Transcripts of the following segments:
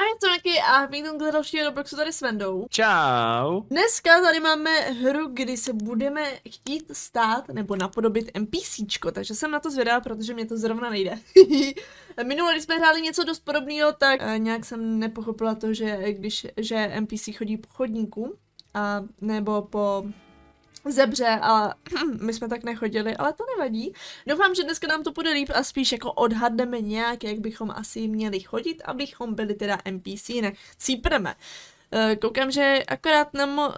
Artonaky a k dalšího Robloxu tady s Vendou. Čau. Dneska tady máme hru, kdy se budeme chtít stát nebo napodobit NPCčko, takže jsem na to zvědavá, protože mě to zrovna nejde. Minule, když jsme hráli něco dost podobného, tak eh, nějak jsem nepochopila to, že když že NPC chodí po chodníku, a nebo po zebře a my jsme tak nechodili, ale to nevadí. Doufám, že dneska nám to bude líp a spíš jako odhadneme nějak, jak bychom asi měli chodit, abychom byli teda NPC, cípneme. Eh, koukám, že akorát nám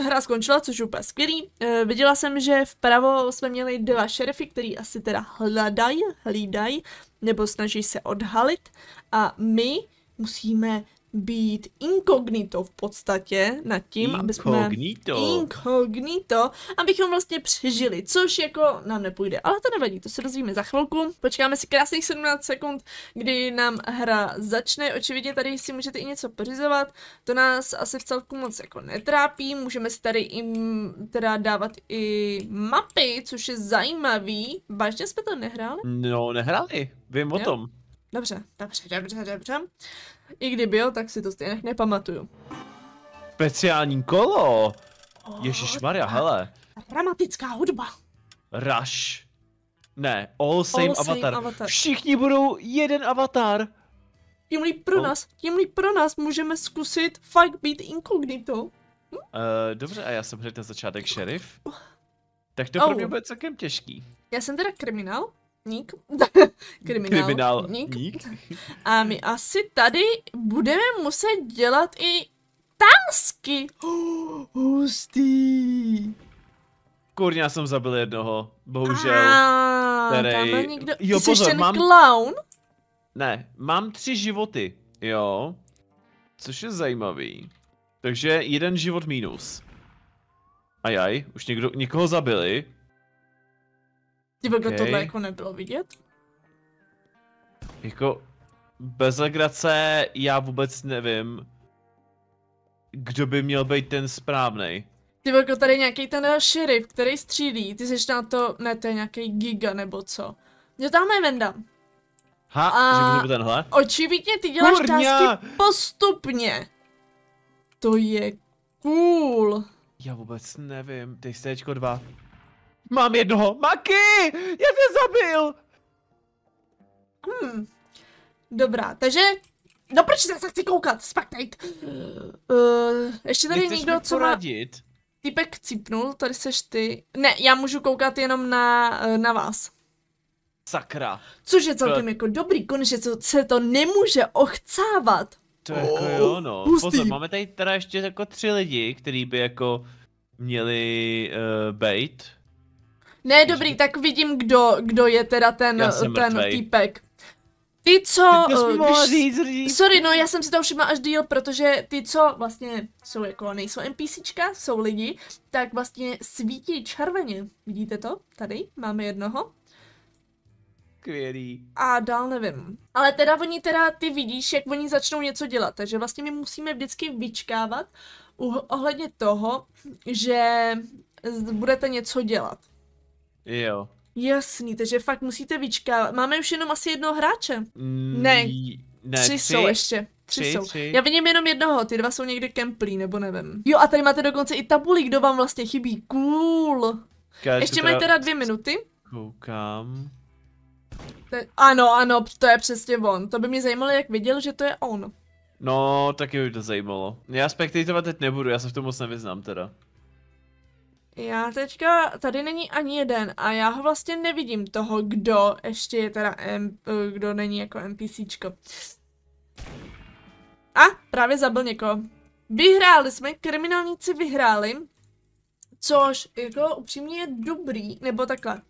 hra skončila, což je úplně skvělý. Eh, viděla jsem, že vpravo jsme měli dva šerify, který asi teda hledají, hlídají, nebo snaží se odhalit. A my musíme být inkognito v podstatě nad tím, inkognito. aby jsme... Inkognito. Abychom vlastně přežili, což jako nám nepůjde. Ale to nevadí, to se dozvíme za chvilku. Počkáme si krásných 17 sekund, kdy nám hra začne. Očividně tady si můžete i něco pořizovat. To nás asi v celku moc jako netrápí. Můžeme si tady i teda dávat i mapy, což je zajímavý. Vážně jsme to nehráli? No, nehráli. Vím jo? o tom. Dobře, dobře, dobře, dobře. I kdy byl, tak si to stejně nepamatuju. Speciální kolo! Oh, Ježíš Maria, hele. Dramatická hudba. Rush. Ne, all same, all avatar. same avatar. Všichni budou jeden avatar. Tím líp pro oh. nás, tím líp pro nás můžeme zkusit fight beat incognito. Hm? Uh, dobře, a já jsem hned na začátek oh. šerif. Tak to oh. pro mě bude celkem těžký. Já jsem teda kriminál, Nik Kriminál. Kriminál. Nik. Nik. A my asi tady budeme muset dělat i Oh, Hustý. Kurně, já jsem zabil jednoho. Bohužel. A, který... někdo... Jo, Ty pozor, ten mám... clown? Ne, mám tři životy. Jo. Což je zajímavý. Takže jeden život mínus. Ajaj, už někdo, někoho zabili. Ty okay. tohle jako nebylo vidět? Jako, bez legrace já vůbec nevím, kdo by měl být ten správný. Ty velko, tady nějaký ten eh, šerif, který střílí, ty jsi na to, ne, to je nějaký giga nebo co. Jo, tam je Venda. Ha, a že tenhle? Očividně ty děláš Kurňa. tásky postupně. To je cool. Já vůbec nevím, ty jsi dva. Mám jednoho. Maky! Já tě zabil! Hmm. Dobrá, takže... No proč se zase chci koukat? Spaktejt! Uh, eh, eh, ještě tady někdo, co má... Týpek cipnul, tady seš ty. Ne, já můžu koukat jenom na, eh, na vás. Sakra. Což je celkem to... jako dobrý, konečně se to nemůže ochcávat. To jako oh, jako jo, no. Pozor, máme tady teda ještě jako tři lidi, kteří by jako měli uh, bait. Ne, dobrý, tak vidím, kdo, kdo je teda ten, ten týpek. Ty, co... Ty když, eh, říct, sorry, no já jsem si to všimla až díl, protože ty, co vlastně jsou jako, nejsou NPCčka, jsou lidi, tak vlastně svítí červeně. Vidíte to? Tady máme jednoho. Kvělý. A dál nevím. Ale teda oni teda, ty vidíš, jak oni začnou něco dělat, takže vlastně my musíme vždycky vyčkávat ohledně toho, že budete něco dělat. Jo. Jasný, takže fakt musíte vyčkávat. Máme už jenom asi jednoho hráče. Mm, ne, ne tři, tři jsou ještě. Tři, tři jsou. Tři. Já vidím jenom jednoho, ty dva jsou někde kemplí, nebo nevím. Jo, a tady máte dokonce i tabuli, kdo vám vlastně chybí. Cool. Každou ještě mají teda dvě minuty. Koukám. Te, ano, ano, to je přesně on. To by mě zajímalo, jak viděl, že to je on. No, taky by to zajímalo. Já spektatovat teď nebudu, já se v tom moc nevyznám teda. Já teďka, tady není ani jeden a já ho vlastně nevidím toho, kdo ještě je teda, M, eh, kdo není jako NPCčko. A právě zabil někoho. Vyhráli jsme, kriminálníci vyhráli. Což, jako upřímně je dobrý, nebo takhle.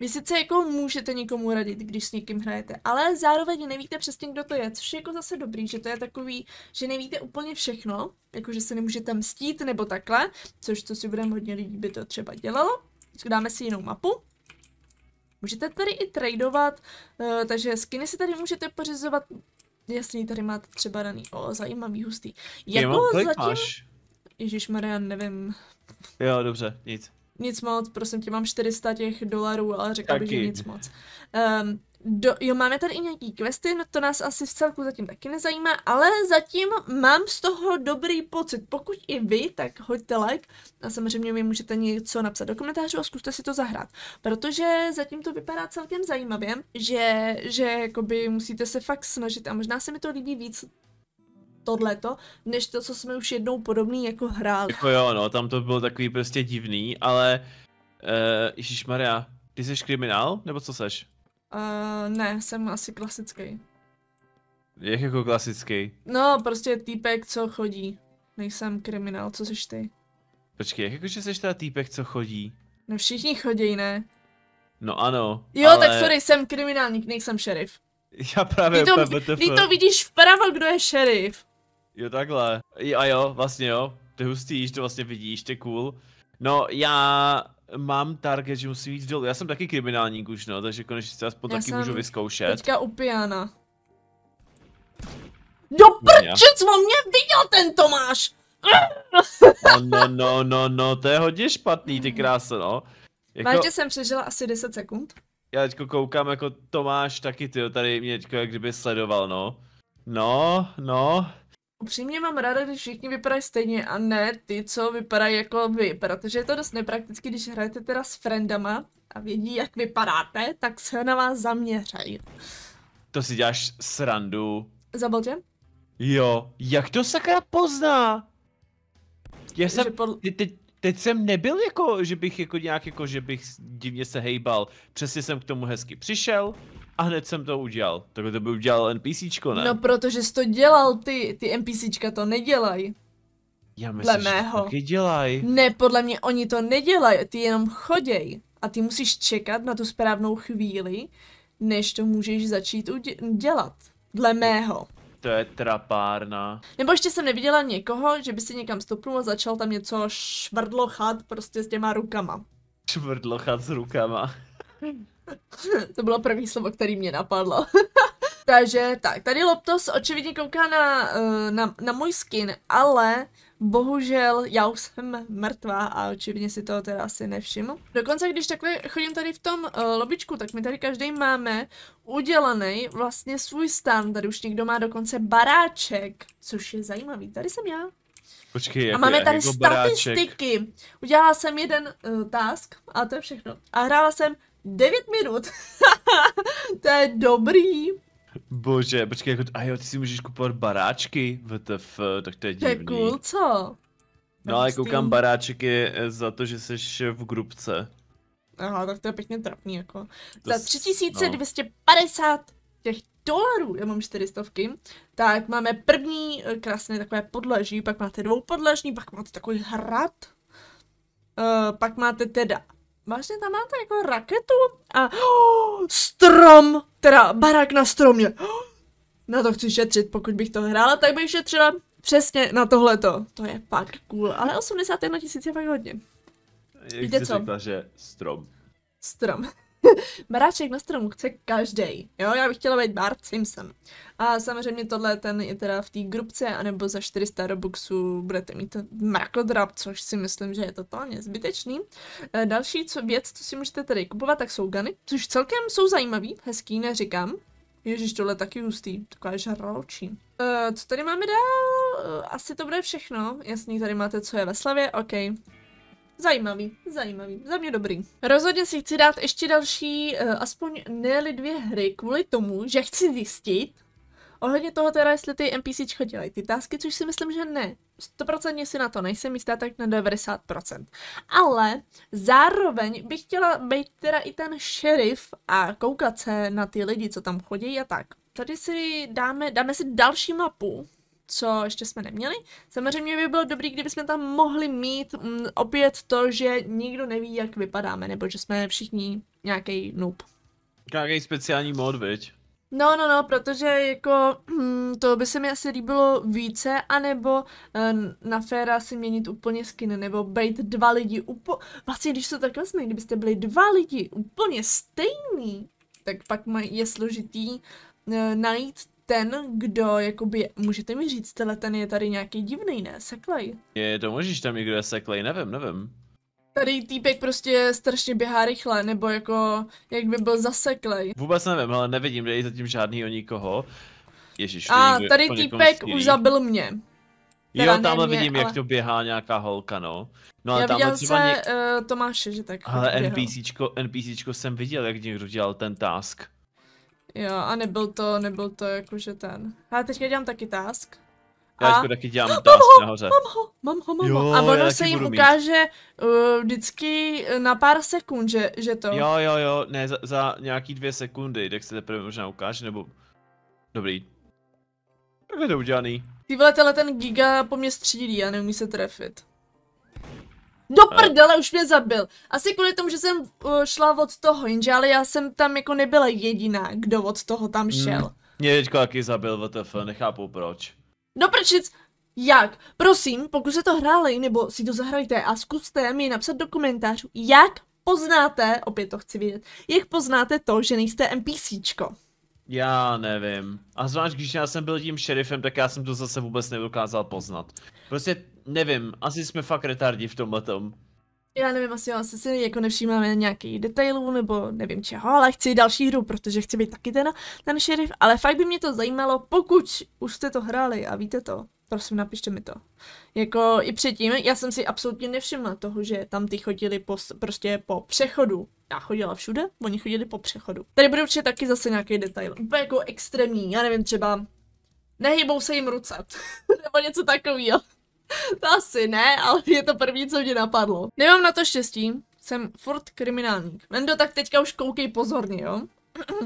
Vy sice jako můžete někomu radit, když s někým hrajete, ale zároveň nevíte přesně, kdo to je, což je jako zase dobrý, že to je takový, že nevíte úplně všechno, jako že se nemůžete mstít nebo takhle, což to si budeme hodně lidí by to třeba dělalo. Dáme si jinou mapu. Můžete tady i tradovat, eh, takže skiny si tady můžete pořizovat, jasný, tady máte třeba daný, o, zajímavý, hustý. Jako zatím... Ježíš Marian, nevím, Jo, dobře, nic. Nic moc, prosím tě, mám 400 těch dolarů, ale řekla bych, že nic moc. Um, do, jo, máme tady i nějaký questy, no to nás asi v celku zatím taky nezajímá, ale zatím mám z toho dobrý pocit. Pokud i vy, tak hoďte like a samozřejmě mi můžete něco napsat do komentářů a zkuste si to zahrát. Protože zatím to vypadá celkem zajímavě, že, že jakoby musíte se fakt snažit a možná se mi to líbí víc tohleto, než to, co jsme už jednou podobný jako hráli. Jako jo, no, tam to bylo takový prostě divný, ale... Uh, Ježíš Maria, ty jsi kriminál, nebo co seš? Uh, ne, jsem asi klasický. Jak jako klasický? No, prostě týpek, co chodí. Nejsem kriminál, co jsi ty? Počkej, jak jakože jsi teda týpek, co chodí? No všichni chodí, ne? No ano, Jo, ale... tak sorry, jsem kriminálník, nejsem šerif. Já právě Ty to, ty to vidíš vpravo, kdo je šerif. Jo, takhle. A jo, vlastně jo. Ty hustý, že to vlastně vidíš, ty cool. No, já mám target, že musím jít dolů. Já jsem taky kriminálník už, no, takže konečně se aspoň já taky můžu vyzkoušet. teďka u piana. Do prčec, on mě viděl ten Tomáš! No, no, no, no, no, to je hodně špatný, ty krásno. no. Jako... že jsem přežila asi 10 sekund. Já teďko koukám jako Tomáš taky, ty tady mě teďko jak kdyby sledoval, no. No, no, upřímně mám ráda, když všichni vypadají stejně a ne ty, co vypadají jako vy, protože je to dost neprakticky, když hrajete teda s friendama a vědí, jak vypadáte, tak se na vás zaměřají. To si děláš srandu. Zaboltě? Jo, jak to sakra pozná? Já jsem, podle... teď, teď, teď jsem nebyl jako, že bych jako nějak jako, že bych divně se hejbal. Přesně jsem k tomu hezky přišel, a hned jsem to udělal. Tak to by udělal NPCčko, ne? No protože jsi to dělal ty, ty NPCčka to nedělají. Já myslím, podle mého. že taky dělají. Ne, podle mě oni to nedělají, ty jenom choděj. A ty musíš čekat na tu správnou chvíli, než to můžeš začít dělat. Dle mého. To je trapárna. Nebo ještě jsem neviděla někoho, že by si někam stopnul a začal tam něco švrdlochat prostě s těma rukama. Švrdlochat s rukama. to bylo první slovo, který mě napadlo. Takže tak, tady Loptos očividně kouká na, eh, na, na můj skin, ale bohužel já už jsem mrtvá a očividně si toho teda asi nevšiml. Dokonce když takhle chodím tady v tom uh, lobičku, tak my tady každý máme udělaný vlastně svůj stan. Tady už někdo má dokonce baráček, což je zajímavý. Tady jsem já. Počkej, a máme je, tady jako statistiky. Baráček. Udělala jsem jeden uh, task a to je všechno. A hrála jsem 9 minut. to je dobrý. Bože, počkej, jako, a jo, ty si můžeš kupovat baráčky, vtf, tak to je divný. To je cool, co? No ale koukám, baráček je eh, za to, že jsi eh, v grupce. Aha, tak to je pěkně trapný, jako. To za 3250 no. těch dolarů, já mám 400, tak máme první eh, krásné takové podlaží, pak máte dvou podlažní, pak máte takový hrad, uh, pak máte teda vážně tam máte jako raketu a oh, strom, teda barák na stromě. Oh, na to chci šetřit, pokud bych to hrála, tak bych šetřila přesně na tohleto. To je fakt cool, ale 81 tisíc je fakt hodně. Jak Víte jsi co? Řekla, že strom. Strom. Baráček na stromu chce každý. Jo, já bych chtěla být Bart Simpson. A samozřejmě tohle ten je teda v té grupce, anebo za 400 robuxů budete mít mrakodrap, což si myslím, že je totálně zbytečný. E, další co věc, co si můžete tady kupovat, tak jsou gany, což celkem jsou zajímavý, hezký, neříkám. Ježíš, tohle taky hustý, taková žraločí. E, co tady máme dál? E, asi to bude všechno. Jasný, tady máte, co je ve slavě, OK. Zajímavý, zajímavý, za mě dobrý. Rozhodně si chci dát ještě další, eh, aspoň ne dvě hry, kvůli tomu, že chci zjistit, Ohledně toho teda, jestli ty NPCčka dělají ty tásky, což si myslím, že ne. 100% si na to nejsem jistá, tak na 90%. Ale zároveň bych chtěla být teda i ten šerif a koukat se na ty lidi, co tam chodí a tak. Tady si dáme, dáme si další mapu, co ještě jsme neměli. Samozřejmě by bylo dobrý, kdybychom tam mohli mít m, mm, opět to, že nikdo neví, jak vypadáme, nebo že jsme všichni nějaký noob. Nějaký speciální mod, viď? No, no, no, protože jako hm, to by se mi asi líbilo více, anebo eh, na féra si měnit úplně skin, nebo být dva lidi úplně, vlastně když se takhle jsme, kdybyste byli dva lidi úplně stejný, tak pak je složitý eh, najít ten, kdo, jakoby, můžete mi říct, tenhle ten je tady nějaký divný, ne? Seklej. Je to že tam někdo je seklej, nevím, nevím. Tady týpek prostě strašně běhá rychle, nebo jako, jak by byl zaseklej. Vůbec nevím, ale nevidím, je zatím o nikoho. Ježiš, to A tady týpek už zabil mě. Teda jo, tamhle mě, vidím, ale... jak to běhá nějaká holka, no. No ale Já viděl třeba se něk... uh, Tomáše, že tak Ale NPCčko, NPCčko jsem viděl, jak někdo dělal ten task. Jo, a nebyl to, nebyl to jakože ten. teď teďka dělám taky task. A... taky dělám mám task ho, nahoře. Mám ho, mám ho, mám jo, ho. A ono se jim ukáže uh, vždycky na pár sekund, že, že to. Jo, jo, jo, ne, za, za nějaký dvě sekundy, tak se teprve možná ukáže, nebo... Dobrý. je to udělaný. Ty vole, tenhle ten giga po mě střílí a neumí se trefit. Do prdele, už mě zabil. Asi kvůli tomu, že jsem uh, šla od toho, jenže ale já jsem tam jako nebyla jediná, kdo od toho tam hmm. šel. Mm. Mě teďko jaký zabil VTF, nechápu proč. Do no prčic, jak? Prosím, pokud se to hráli, nebo si to zahrajte a zkuste mi napsat do komentářů, jak poznáte, opět to chci vědět, jak poznáte to, že nejste NPCčko? Já nevím. A zvlášť, když já jsem byl tím šerifem, tak já jsem to zase vůbec nedokázal poznat. Prostě Nevím, asi jsme fakt retardi v tomhle tom. Já nevím, asi, asi si jako nevšímáme nějaký detailů nebo nevím čeho, ale chci další hru, protože chci být taky ten, ten šerif, ale fakt by mě to zajímalo, pokud už jste to hráli a víte to, prosím napište mi to. Jako i předtím, já jsem si absolutně nevšimla toho, že tam ty chodili po, prostě po přechodu. Já chodila všude, oni chodili po přechodu. Tady bude určitě taky zase nějaký detail, úplně jako extrémní, já nevím, třeba nehybou se jim ruce, nebo něco takového to asi ne, ale je to první, co mě napadlo. Nemám na to štěstí, jsem furt kriminálník. Mendo, tak teďka už koukej pozorně, jo?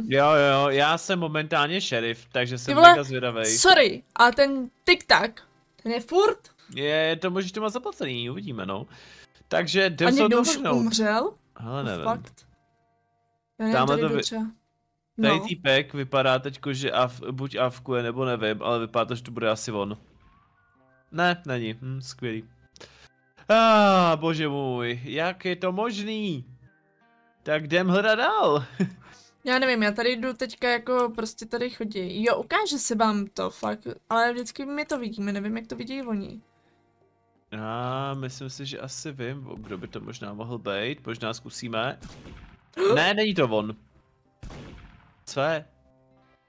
Jo, jo, já jsem momentálně šerif, takže jsem mega zvědavej. Sorry, a ten tiktak, ten je furt? Je, to můžeš to má zaplacený, uvidíme, no. Takže jdem A někdo už umřel? Ale nevím. Fakt. Já nevím, to vy... Tady no. týpek vypadá teď, že af, buď avkuje, nebo nevím, ale vypadá to, že to bude asi on. Ne, není. Hm, skvělý. Ah, bože můj, jak je to možný? Tak jdem hledat dál. já nevím, já tady jdu teďka jako prostě tady chodí. Jo, ukáže se vám to, fakt, ale vždycky my to vidíme, nevím, jak to vidí oni. Já myslím si, že asi vím, kdo by to možná mohl být, možná zkusíme. ne, není to on. Co je?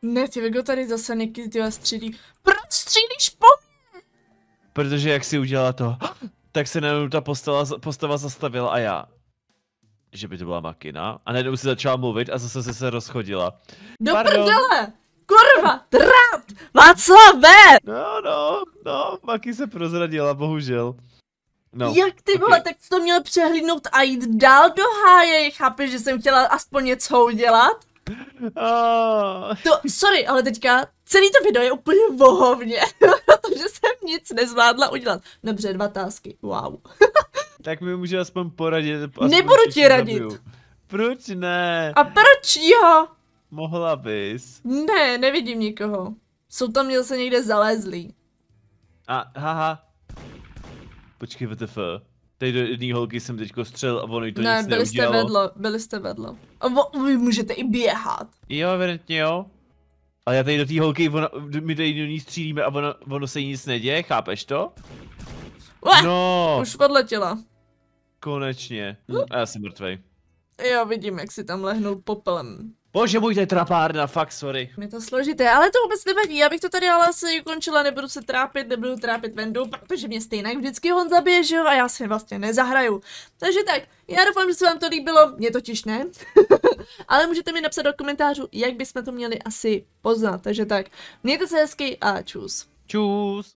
Ne, ty go tady zase Niky tyhle střídí. Proč Protože jak si udělala to, tak se najednou ta postava, postava zastavila a já. Že by to byla makina. A najednou si začala mluvit a zase se, se rozchodila. Do prdele! Kurva! Trát! Václav B! No, no, no, Maki se prozradila, bohužel. No, Jak ty vole, okay. tak to měl přehlídnout a jít dál do háje, chápeš, že jsem chtěla aspoň něco udělat? Oh. To, sorry, ale teďka celý to video je úplně vohovně, protože jsem nic nezvládla udělat. Dobře, no, dva tásky, wow. tak mi může aspoň poradit. Aspoň Nebudu ti radit. Zabiju. Proč ne? A proč jo? Mohla bys. Ne, nevidím nikoho. Jsou tam se někde zalezlí. A, haha. Počkej, vtf. Tady do jedné holky jsem teďko střel a ono jí to ne, nic byli jste vedlo, byli jste vedlo. A vo, vy můžete i běhat. Jo, evidentně jo. Ale já tady do té holky, ona, my tady do ní střílíme a ono, ono se jí nic neděje, chápeš to? Ule, no. Už podletěla. Konečně. Hm, a já jsem mrtvej. Jo, vidím, jak si tam lehnul popelem. Bože můj, to je trapárna, fakt sorry. Je to složité, ale to vůbec nevadí, já bych to tady ale asi ukončila, nebudu se trápit, nebudu trápit Vendu, protože mě stejně vždycky on zabije, že jo, a já si vlastně nezahraju. Takže tak, já doufám, že se vám to líbilo, mě totiž ne, ale můžete mi napsat do komentářů, jak bychom to měli asi poznat, takže tak, mějte se hezky a čus. Čus.